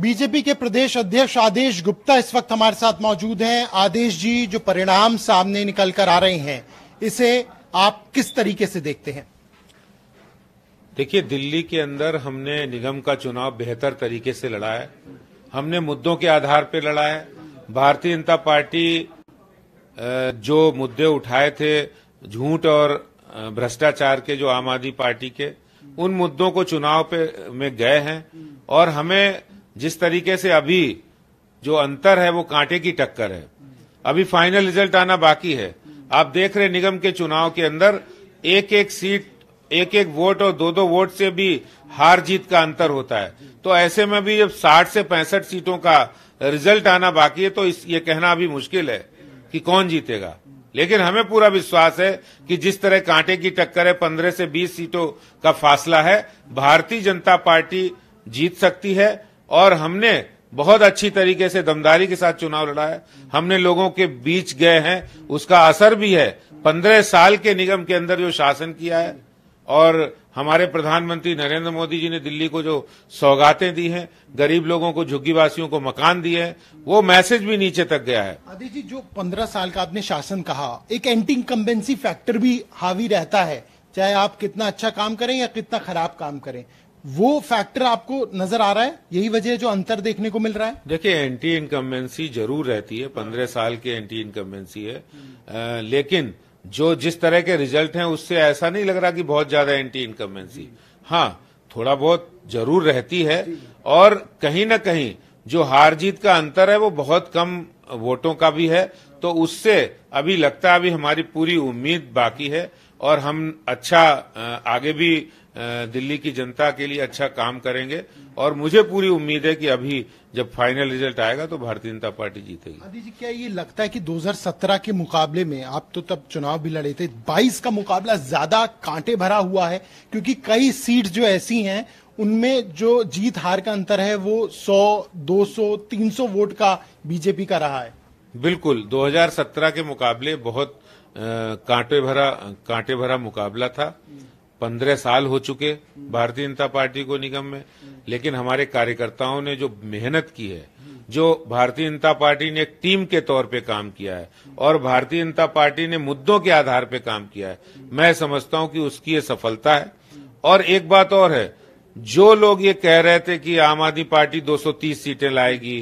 BJP के प्रदेश अध्यक्ष आदेश गुप्ता इस वक्त हमारे साथ मौजूद हैं आदेश जी जो परिणाम सामने निकल कर आ रहे हैं इसे आप किस तरीके से देखते हैं देखिए दिल्ली के अंदर हमने निगम का चुनाव बेहतर तरीके से लड़ा है हमने मुद्दों के आधार पर लड़ा है भारतीय जनता पार्टी जो मुद्दे उठाए थे झूठ और भ्रष्टाचार के जो आम आदमी पार्टी के उन मुद्दों को चुनाव पे में गए हैं और हमें जिस तरीके से अभी जो अंतर है वो कांटे की टक्कर है अभी फाइनल रिजल्ट आना बाकी है आप देख रहे निगम के चुनाव के अंदर एक एक सीट एक एक वोट और दो दो वोट से भी हार जीत का अंतर होता है तो ऐसे में भी जब 60 से पैंसठ सीटों का रिजल्ट आना बाकी है तो इस ये कहना अभी मुश्किल है कि कौन जीतेगा लेकिन हमें पूरा विश्वास है कि जिस तरह कांटे की टक्कर है पंद्रह से बीस सीटों का फासला है भारतीय जनता पार्टी जीत सकती है और हमने बहुत अच्छी तरीके से दमदारी के साथ चुनाव लड़ा है हमने लोगों के बीच गए हैं उसका असर भी है पंद्रह साल के निगम के अंदर जो शासन किया है और हमारे प्रधानमंत्री नरेंद्र मोदी जी ने दिल्ली को जो सौगातें दी हैं गरीब लोगों को झुग्गीवासियों को मकान दिए हैं वो मैसेज भी नीचे तक गया है आदि जी जो पंद्रह साल का आपने शासन कहा एक एंटी इनकम्बेंसी फैक्टर भी हावी रहता है चाहे आप कितना अच्छा काम करें या कितना खराब काम करें वो फैक्टर आपको नजर आ रहा है यही वजह है जो अंतर देखने को मिल रहा है देखिए एंटी इनकम्बेंसी जरूर रहती है पंद्रह साल की एंटी इनकम्बेंसी है आ, लेकिन जो जिस तरह के रिजल्ट हैं उससे ऐसा नहीं लग रहा कि बहुत ज्यादा एंटी इनकम्बेंसी हाँ थोड़ा बहुत जरूर रहती है और कहीं ना कहीं जो हार जीत का अंतर है वो बहुत कम वोटों का भी है तो उससे अभी लगता है अभी हमारी पूरी उम्मीद बाकी है और हम अच्छा आगे भी दिल्ली की जनता के लिए अच्छा काम करेंगे और मुझे पूरी उम्मीद है कि अभी जब फाइनल रिजल्ट आएगा तो भारतीय जनता पार्टी जीतेगी आदि जी क्या ये लगता है कि 2017 के मुकाबले में आप तो तब चुनाव भी लड़े थे 22 का मुकाबला ज्यादा कांटे भरा हुआ है क्योंकि कई सीट जो ऐसी हैं उनमें जो जीत हार का अंतर है वो 100, 200, 300 वोट का बीजेपी का रहा है बिल्कुल 2017 के मुकाबले बहुत कांटे भरा कांटे भरा मुकाबला था पंद्रह साल हो चुके भारतीय जनता पार्टी को निगम में लेकिन हमारे कार्यकर्ताओं ने जो मेहनत की है जो भारतीय जनता पार्टी ने एक टीम के तौर पे काम किया है और भारतीय जनता पार्टी ने मुद्दों के आधार पे काम किया है मैं समझता हूं कि उसकी ये सफलता है और एक बात और है जो लोग ये कह रहे थे कि आम आदमी पार्टी 230 सीटें लाएगी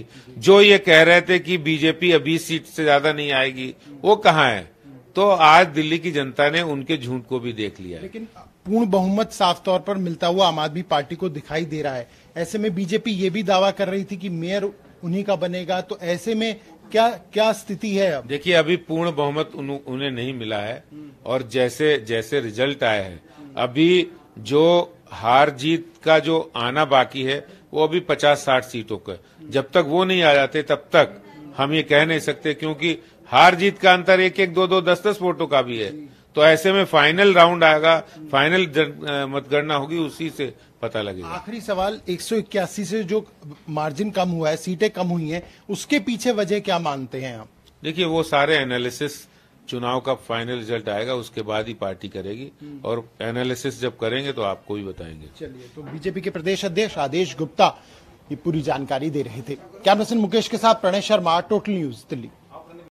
जो ये कह रहे थे कि बीजेपी अभी सीट से ज्यादा नहीं आएगी वो कहाँ है तो आज दिल्ली की जनता ने उनके झूठ को भी देख लिया लेकिन पूर्ण बहुमत साफ तौर पर मिलता हुआ आम आदमी पार्टी को दिखाई दे रहा है ऐसे में बीजेपी ये भी दावा कर रही थी कि मेयर उन्हीं का बनेगा तो ऐसे में क्या क्या स्थिति है देखिए अभी पूर्ण बहुमत उन्हें नहीं मिला है और जैसे जैसे रिजल्ट आए है अभी जो हार जीत का जो आना बाकी है वो अभी पचास साठ सीटों का जब तक वो नहीं आ जाते तब तक हम ये कह नहीं सकते क्योंकि हार जीत का अंतर एक एक दो दो दस दस वोटों का भी है तो ऐसे में फाइनल राउंड आएगा फाइनल मतगणना होगी उसी से पता लगेगा आखिरी सवाल इक्यासी से जो मार्जिन कम हुआ है सीटें कम हुई हैं उसके पीछे वजह क्या मानते हैं आप देखिए वो सारे एनालिसिस चुनाव का फाइनल रिजल्ट आएगा उसके बाद ही पार्टी करेगी हम्म। और एनालिसिस जब करेंगे तो आपको भी बताएंगे चलिए तो बीजेपी के प्रदेश अध्यक्ष आदेश गुप्ता ये पूरी जानकारी दे रहे थे कैमरा मुकेश के साथ प्रणय शर्मा टोटल न्यूज दिल्ली